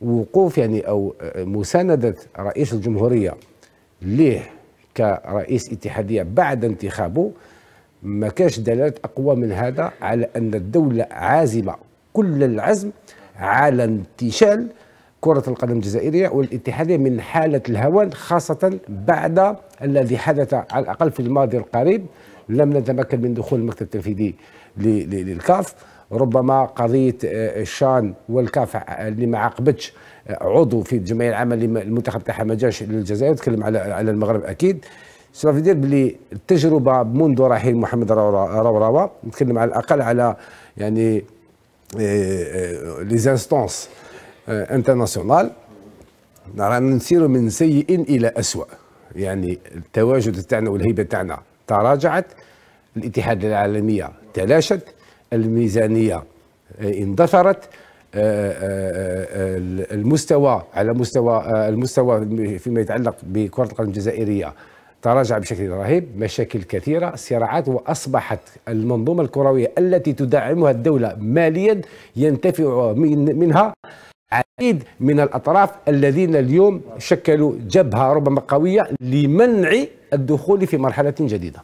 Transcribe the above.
وقوف يعني او مسانده رئيس الجمهوريه ليه كرئيس اتحاديه بعد انتخابه ما كاش دلاله اقوى من هذا على ان الدوله عازمه كل العزم على انتشال كرة القدم الجزائرية والاتحادية من حالة الهوان خاصة بعد الذي حدث على الأقل في الماضي القريب لم نتمكن من دخول المكتب التنفيذي للكاف ربما قضيه الشان آه، والكاف آه، اللي ما عاقبتش آه، عضو في الجمعيه العامه المنتخب تاعها ما جاش للجزائر نتكلم على على المغرب اكيد سوف يدير بلي التجربه منذ رحيل محمد روراوا نتكلم على الاقل على يعني لي زانستونس انترناسيونال رانا نسير من سيء الى اسوء يعني التواجد تاعنا والهيبه تاعنا تراجعت الاتحاد العالميه تلاشت الميزانيه آه، اندثرت آه، آه، المستوى على مستوى المستوى فيما يتعلق بكره القدم الجزائريه تراجع بشكل رهيب مشاكل كثيرة صراعات وأصبحت المنظومة الكروية التي تدعمها الدولة ماليا ينتفع من منها عديد من الأطراف الذين اليوم شكلوا جبهة ربما قوية لمنع الدخول في مرحلة جديدة